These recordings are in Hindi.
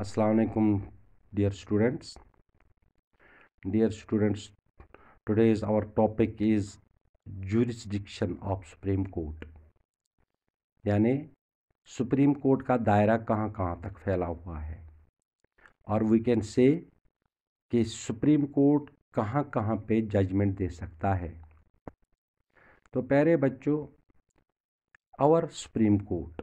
Assalamualaikum dear students dear students today is our topic is jurisdiction of supreme court यानी सुप्रीम कोर्ट का दायरा कहाँ कहाँ तक फैला हुआ है और वी कैन से कि सुप्रीम कोर्ट कहाँ कहाँ पे जजमेंट दे सकता है तो प्यारे बच्चों our supreme court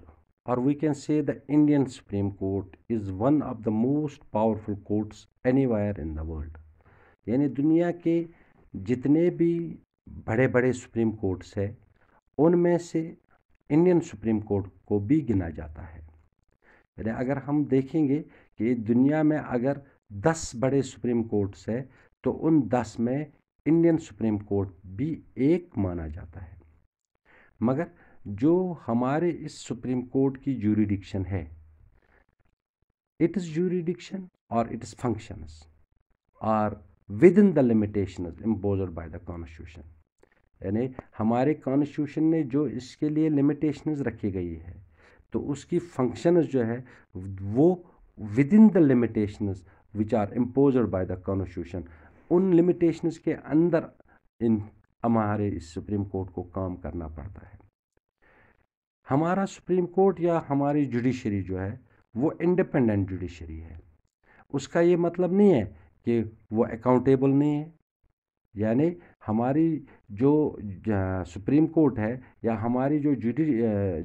or we can say the Indian Supreme Court is one of the most powerful courts anywhere in the world. यानी दुनिया के जितने भी बड़े बड़े सुप्रीम कोर्ट्स हैं उनमें से इंडियन सुप्रीम कोर्ट को भी गिना जाता है यानी अगर हम देखेंगे कि दुनिया में अगर दस बड़े सुप्रीम कोर्ट्स हैं तो उन दस में इंडियन सुप्रीम कोर्ट भी एक माना जाता है मगर जो हमारे इस सुप्रीम कोर्ट की जूरिडिक्शन है इट इज़ जूरिडिक्शन और it is functions are within the limitation impose by the constitution यानी हमारे कॉन्स्टिट्यूशन ने जो इसके लिए लिमिटेशंस रखी गई है तो उसकी फंक्शंस जो है वो within the limitations which are impose by the constitution उन लिमिटेशंस के अंदर इन हमारे इस सुप्रीम कोर्ट को काम करना पड़ता है हमारा सुप्रीम कोर्ट या हमारी जुडिशरी जो है वो इंडिपेंडेंट जुडिशरी है उसका ये मतलब नहीं है कि वो अकाउंटेबल नहीं है यानी हमारी जो सुप्रीम कोर्ट है या हमारी जो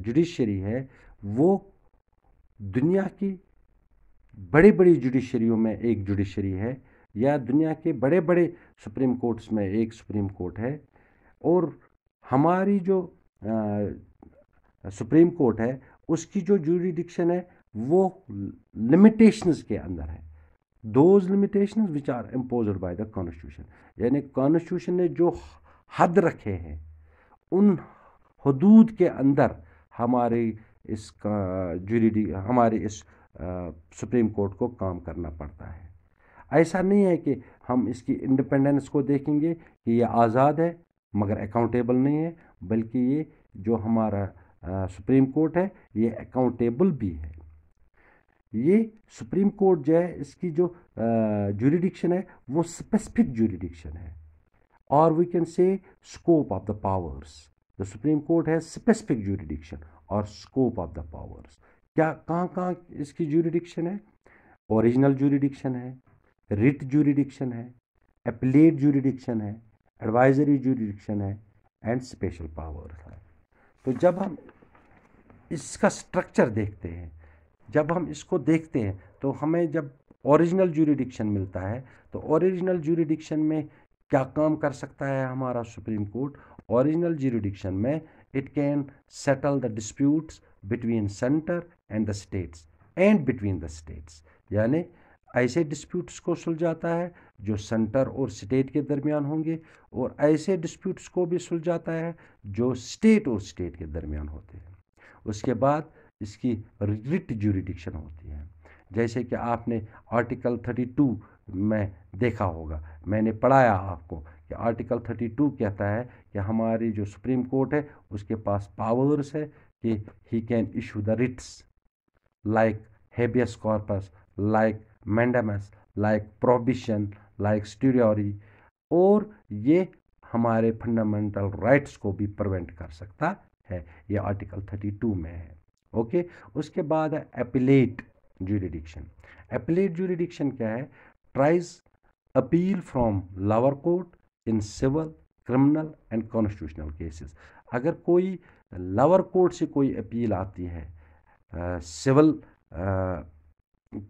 जुडिशरी है वो दुनिया की बड़ी बड़ी जुडिशरियों में एक जुडिशरी है या दुनिया के बड़े बड़े सुप्रीम कोर्ट्स में एक सुप्रीम कोर्ट है और हमारी जो सुप्रीम कोर्ट है उसकी जो जूरिडिक्शन है वो लिमिटेशंस के अंदर है those limitation which are impose by the constitution यानी कॉन्स्टिट्यूशन ने जो हद रखे हैं उन हदूद के अंदर हमारे इस जूरी हमारे इस आ, सुप्रीम कोर्ट को काम करना पड़ता है ऐसा नहीं है कि हम इसकी इंडिपेंडेंस को देखेंगे कि ये आज़ाद है मगर अकाउंटेबल नहीं है बल्कि ये जो हमारा सुप्रीम कोर्ट है ये अकाउंटेबल भी है ये सुप्रीम कोर्ट जो है इसकी जो जुरिडिक्शन है वो स्पेसिफिक जुरिडिक्शन है और we can say scope of the powers the supreme court है स्पेसिफिक जुरिडिक्शन और स्कोप ऑफ द पावर्स क्या कहाँ कहाँ इसकी जुरिडिक्शन है ओरिजिनल जुरिडिक्शन है रिट जुरिडिक्शन है अपलेट जुरिडिक्शन है एडवाइजरी जुरिडिक्शन है एंड स्पेशल पावर है तो जब हम इसका स्ट्रक्चर देखते हैं जब हम इसको देखते हैं तो हमें जब ओरिजिनल जूरिडिक्शन मिलता है तो ओरिजिनल जूरिडिक्शन में क्या काम कर सकता है हमारा सुप्रीम कोर्ट ओरिजिनल जूरिडिक्शन में it can settle the disputes between centre and the states and between the states यानी ऐसे डिस्प्यूट्स को सुलझाता है जो सेंटर और स्टेट के दरमियान होंगे और ऐसे डिस्प्यूट्स को भी सुलझाता है जो स्टेट और स्टेट के दरमियान होते हैं उसके बाद इसकी रिट जूरिडिक्शन होती है जैसे कि आपने आर्टिकल 32 में देखा होगा मैंने पढ़ाया आपको कि आर्टिकल 32 कहता है कि हमारी जो सुप्रीम कोर्ट है उसके पास पावर्स है कि he can issue the writs like habeas corpus like mandamus like prohibition like certiorari और ये हमारे फंडामेंटल राइट्स को भी प्रवेंट कर सकता है ये आर्टिकल थर्टी टू में है ओके उसके बाद है एपिलेट जूरिडिक्शन एपिलेट जूरिडिक्शन क्या है tries appeal from lower court in civil criminal and constitutional cases अगर कोई लावर कोर्ट से कोई अपील आती है सिविल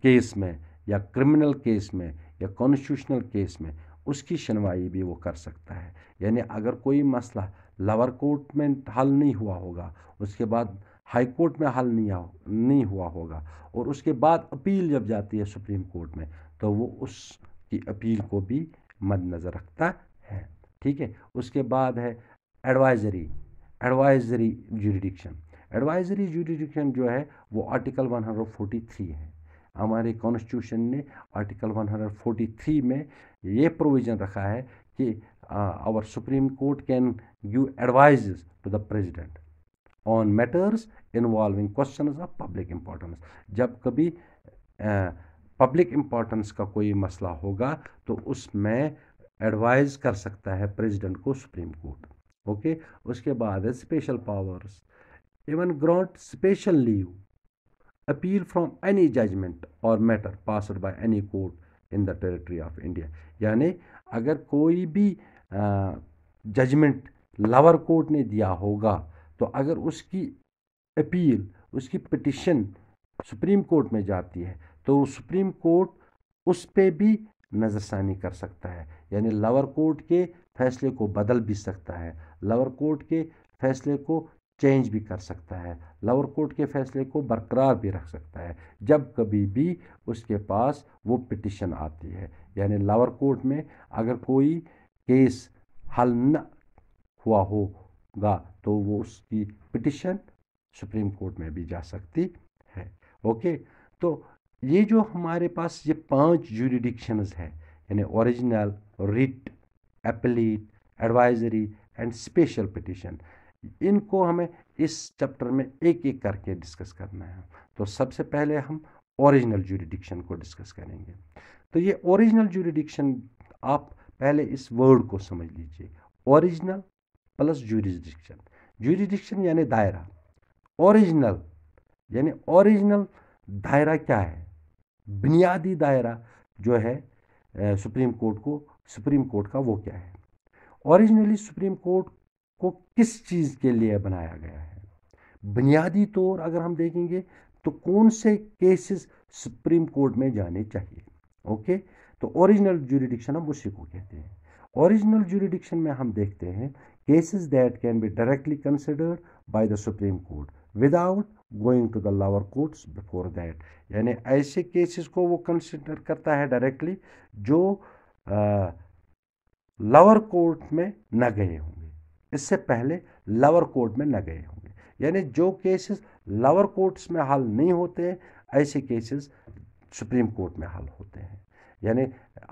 केस में या क्रिमिनल केस में या कॉन्स्टिट्यूशनल केस में उसकी सुनवाई भी वो कर सकता है यानी अगर कोई मसला लावर कोर्ट में हल नहीं हुआ होगा उसके बाद हाई कोर्ट में हल नहीं नहीं हुआ होगा और उसके बाद अपील जब जाती है सुप्रीम कोर्ट में तो वो उसकी अपील को भी मद्दनज़र रखता है ठीक है उसके बाद है advisory advisory jurisdiction advisory jurisdiction जो है वो आर्टिकल 143 है हमारे कॉन्स्टिट्यूशन ने आर्टिकल 143 में ये प्रोविज़न रखा है कि Uh, our Supreme Court can give advices to the President on matters involving questions of public importance. जब कभी पब्लिक uh, इम्पॉर्टेंस का कोई मसला होगा तो उसमें एडवाइज कर सकता है प्रेसिडेंट को सुप्रीम कोर्ट ओके उसके बाद है special powers even grant special leave appeal from any judgment और matter passed by any court in the territory of India यानी अगर कोई भी जजमेंट लावर कोर्ट ने दिया होगा तो अगर उसकी अपील उसकी पटिशन सुप्रीम कोर्ट में जाती है तो सुप्रीम कोर्ट उस पर भी नज़रसानी कर सकता है यानी लावर कोर्ट के फैसले को बदल भी सकता है लावर कोर्ट के फैसले को चेंज भी कर सकता है लावर कोर्ट के फैसले को बरकरार भी रख सकता है जब कभी भी उसके पास वो पिटिशन आती है यानी लावर कोर्ट में अगर कोई केस हल न हुआ होगा तो वो उसकी पिटिशन सुप्रीम कोर्ट में भी जा सकती है ओके तो ये जो हमारे पास ये पांच जुरिडिक्शंस है यानी original writ appellate advisory and special petition इनको हमें इस चैप्टर में एक एक करके डिस्कस करना है तो सबसे पहले हम ओरिजिनल जुरिडिक्शन को डिस्कस करेंगे तो ये ओरिजिनल जुरिडिक्शन आप पहले इस वर्ड को समझ लीजिए ओरिजिनल प्लस जूरिस्डिक्शन जूरिस्डिक्शन यानी दायरा ओरिजिनल यानी ओरिजिनल दायरा क्या है बुनियादी दायरा जो है सुप्रीम कोर्ट को सुप्रीम कोर्ट का वो क्या है ओरिजिनली सुप्रीम कोर्ट को किस चीज़ के लिए बनाया गया है बुनियादी तौर अगर हम देखेंगे तो कौन से केसेस सुप्रीम कोर्ट में जाने चाहिए ओके तो ओरिजिनल जुरिडिक्शन हम उसी को कहते हैं ओरिजिनल जुरिडिक्शन में हम देखते हैं cases that can be directly considered by the supreme court without going to the lower courts before that यानी ऐसे केसेस को वो कंसिडर करता है डायरेक्टली जो लोअर कोर्ट में न गए होंगे इससे पहले लोअर कोर्ट में न गए होंगे यानी जो केसेस लोअर कोर्ट्स में हल नहीं होते ऐसे केसेस सुप्रीम कोर्ट में हल होते हैं यानी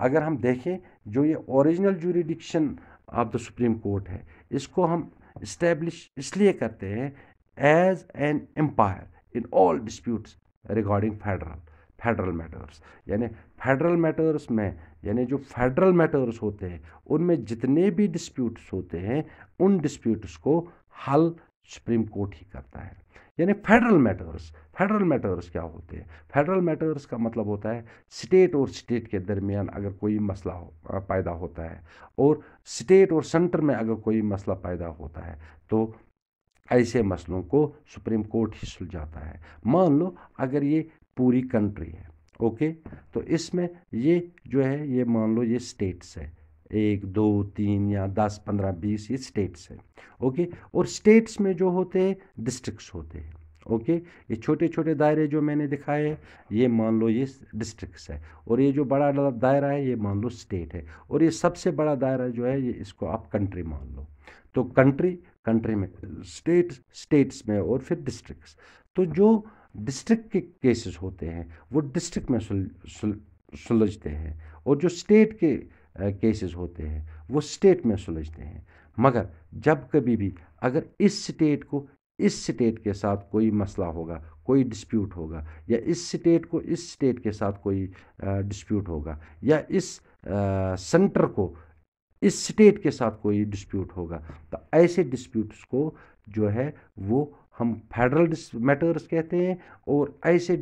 अगर हम देखें जो ये original jurisdiction of the supreme court है इसको हम इस्टेब्लिश इसलिए करते हैं as an umpire in all disputes regarding federal federal matters यानी फेडरल मैटर्स में यानी जो फेडरल मैटर्स होते हैं उनमें जितने भी डिस्प्यूट्स होते हैं उन डिस्प्यूट्स को हल सुप्रीम कोर्ट ही करता है यानी फेडरल मैटर्स फेडरल मैटर्स क्या होते हैं फेडरल मैटर्स का मतलब होता है स्टेट और स्टेट के दरमियान अगर कोई मसला हो पैदा होता है और स्टेट और सेंटर में अगर कोई मसला पैदा होता है तो ऐसे मसलों को सुप्रीम कोर्ट ही सुलझाता है मान लो अगर ये पूरी कंट्री है ओके तो इसमें ये जो है ये मान लो ये स्टेट्स है एक दो तीन या दस पंद्रह बीस ये स्टेट्स हैं ओके और स्टेट्स में जो होते हैं डिस्ट्रिक्स होते हैं ओके ये छोटे छोटे दायरे जो मैंने दिखाए ये मान लो ये डिस्ट्रिक्स है और ये जो बड़ा दायरा है ये मान लो स्टेट है और ये सबसे बड़ा दायरा जो है ये इसको आप कंट्री मान लो तो कंट्री कंट्री में स्टेट स्टेट्स में और फिर डिस्ट्रिक्ट तो जो डिस्ट्रिक्ट के केसेस होते हैं वो डिस्ट्रिक्ट में सुलझते हैं और जो स्टेट के केसेस होते हैं वो स्टेट में सुलझते हैं मगर जब कभी भी अगर इस स्टेट को इस स्टेट के साथ कोई मसला होगा कोई डिस्प्यूट होगा या इस स्टेट को इस स्टेट के साथ कोई डिस्प्यूट होगा या इस सेंटर को इस स्टेट के साथ कोई डिस्प्यूट होगा तो ऐसे डिस्प्यूट्स को जो है वो हम फेडरल मैटर्स कहते हैं और ऐसे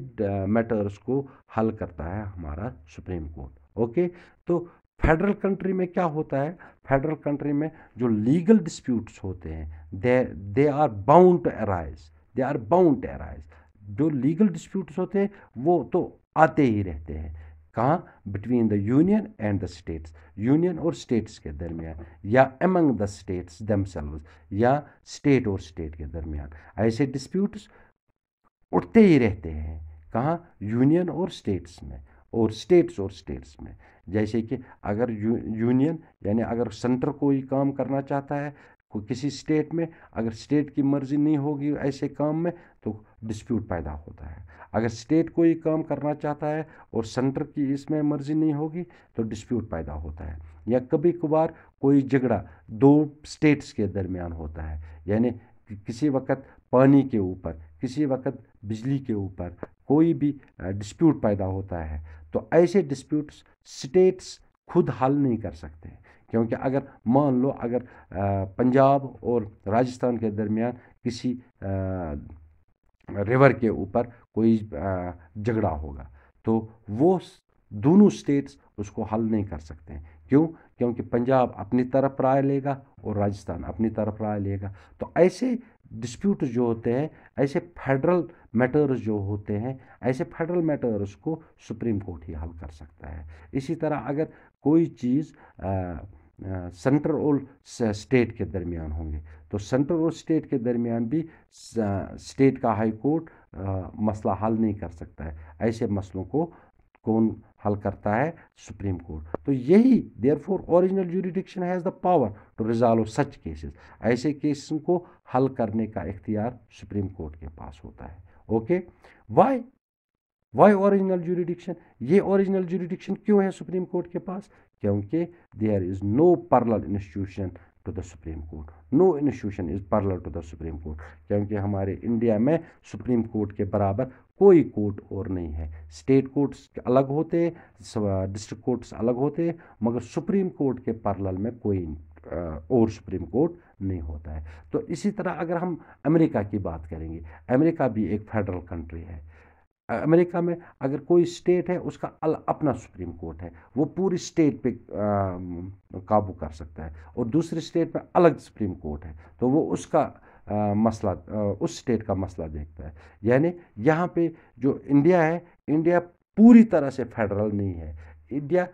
मैटर्स को हल करता है हमारा सुप्रीम कोर्ट ओके तो फेडरल कंट्री में क्या होता है फेडरल कंट्री में जो लीगल डिस्प्यूट्स होते हैं they they are bound to arise they are bound to arise जो लीगल डिस्प्यूट्स होते हैं वो तो आते ही रहते हैं कहाँ between the union and the states union और स्टेट्स के दरमियान या एमंग द स्टेट्स दमसेल्व या स्टेट और स्टेट के दरमियान ऐसे डिस्प्यूट्स उठते ही रहते हैं कहाँ यूनियन और स्टेट्स में और स्टेट्स और स्टेट्स में जैसे कि अगर यू, यूनियन यानी अगर सेंटर कोई काम करना चाहता है कोई किसी स्टेट में अगर स्टेट की मर्ज़ी नहीं होगी ऐसे काम में तो डिस्प्यूट पैदा होता है अगर स्टेट कोई काम करना चाहता है और सेंटर की इसमें मर्ज़ी नहीं होगी तो डिस्प्यूट पैदा होता है या कभी कभार कोई झगड़ा दो स्टेट्स के दरमियान होता है यानी किसी वक्त पानी के ऊपर किसी वक्त बिजली के ऊपर कोई भी डिस्प्यूट पैदा होता है तो ऐसे डिस्प्यूट्स स्टेट्स खुद हल नहीं कर सकते क्योंकि अगर मान लो अगर पंजाब और राजस्थान के दरमियान किसी रिवर के ऊपर कोई झगड़ा होगा तो वो दोनों स्टेट्स उसको हल नहीं कर सकते हैं क्यों क्योंकि पंजाब अपनी तरफ राय लेगा और राजस्थान अपनी तरफ राय लेगा तो ऐसे डिस्प्यूट जो होते हैं ऐसे फेडरल मैटर्स जो होते हैं ऐसे फेडरल मैटर्स को सुप्रीम कोर्ट ही हल कर सकता है इसी तरह अगर कोई चीज़ सेंटर और स्टेट के दरमियान होंगे तो सेंट्रल और स्टेट के दरमियान भी स्टेट का हाई कोर्ट मसला हल नहीं कर सकता है ऐसे मसलों को कौन हल करता है सुप्रीम कोर्ट तो यही therefore original jurisdiction has the power to resolve such cases ऐसे केस को हल करने का इख्तियार सुप्रीम कोर्ट के पास होता है okay why why original jurisdiction ये ओरिजिनल जूरिडिक्शन क्यों है सुप्रीम कोर्ट के पास क्योंकि there is no parallel institution to the supreme court no institution is parallel to the supreme court क्योंकि हमारे इंडिया में सुप्रीम कोर्ट के बराबर कोई कोर्ट और नहीं है स्टेट कोर्ट्स अलग होते डिस्ट्रिक्ट कोर्ट्स अलग होते मगर सुप्रीम कोर्ट के पार्लर में कोई और सुप्रीम कोर्ट नहीं होता है तो इसी तरह अगर हम अमेरिका की बात करेंगे अमेरिका भी एक फेडरल कंट्री है अमेरिका में अगर कोई स्टेट है उसका अल अपना सुप्रीम कोर्ट है वो पूरी स्टेट पे काबू कर सकता है और दूसरे स्टेट में अलग सुप्रीम कोर्ट है तो वो उसका आ, मसला आ, उस स्टेट का मसला देखता है यानी यहाँ पे जो इंडिया है इंडिया पूरी तरह से फेडरल नहीं है इंडिया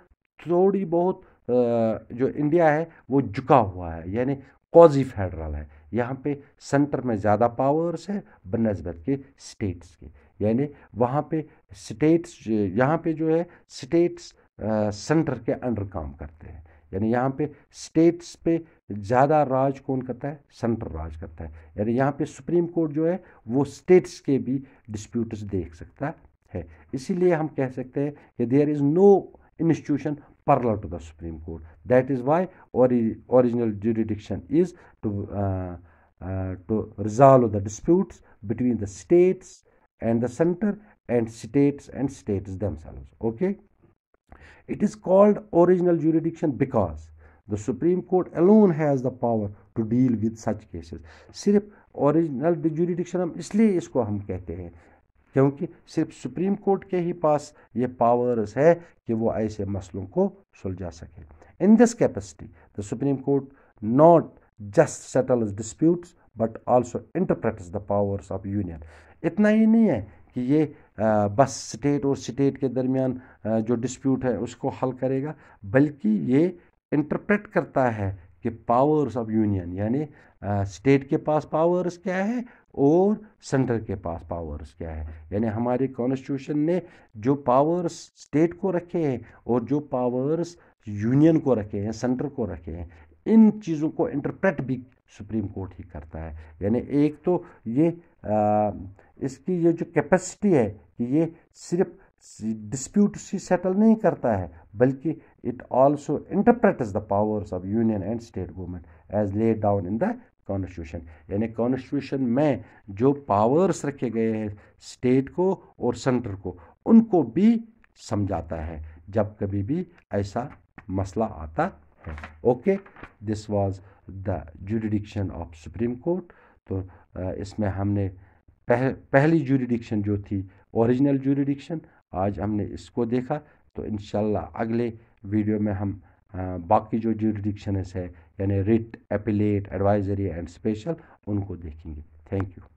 थोड़ी बहुत आ, जो इंडिया है वो झुका हुआ है यानी कॉजी फेडरल है यहाँ पे सेंटर में ज़्यादा पावर्स है बनस्बत के स्टेट्स के यानी वहाँ पे स्टेट्स यहाँ पे जो है स्टेट्स सेंटर के अंडर काम करते हैं यानी यहाँ पे स्टेट्स पे ज़्यादा राज कौन करता है सेंटर राज करता है यानी यहाँ पे सुप्रीम कोर्ट जो है वो स्टेट्स के भी डिस्प्यूट्स देख सकता है इसीलिए हम कह सकते हैं कि there is no institution parallel to the supreme Court that is why ori original is to to resolve the disputes between the states and the center and states and states themselves. Okay. It is called original jurisdiction because the Supreme Court alone has the power to deal with such cases सिर्फ ओरिजिनल जुडिडिक्शन हम इसलिए इसको हम कहते हैं क्योंकि सिर्फ सुप्रीम कोर्ट के ही पास ये पावर्स है कि वो ऐसे मसलों को सुलझा सके in this capacity the supreme Court not just settles disputes but also interprets the powers of Union इतना ही नहीं है कि ये बस स्टेट और स्टेट के दरमियान जो डिस्प्यूट है उसको हल करेगा बल्कि ये इंटरप्रेट करता है कि पावर्स ऑफ यूनियन यानी स्टेट के पास पावर्स क्या है और सेंटर के पास पावर्स क्या है यानी हमारे कॉन्स्टिट्यूशन ने जो पावर्स स्टेट को रखे हैं और जो पावर्स यूनियन को रखे हैं सेंटर को रखे हैं इन चीज़ों को इंटरप्रेट भी सुप्रीम कोर्ट ही करता है यानी एक तो ये आ, इसकी ये जो कैपेसिटी है कि ये सिर्फ डिस्प्यूट ही सेटल नहीं करता है बल्कि it also interpret the powers of Union and state government as lay down in the constitution यानी कॉन्स्टिट्यूशन में जो पावर्स रखे गए हैं स्टेट को और सेंटर को उनको भी समझाता है जब कभी भी ऐसा मसला आता है okay this was the jurisdiction of Supreme court तो इसमें हमने पह, पहली जूरीडिक्शन जो थी ओरिजिनल जूरीडिक्शन आज हमने इसको देखा तो इन अगले वीडियो में हम आ, बाकी जो जूरिडिक्शनस है यानी writ appellate advisory and special उनको देखेंगे थैंक यू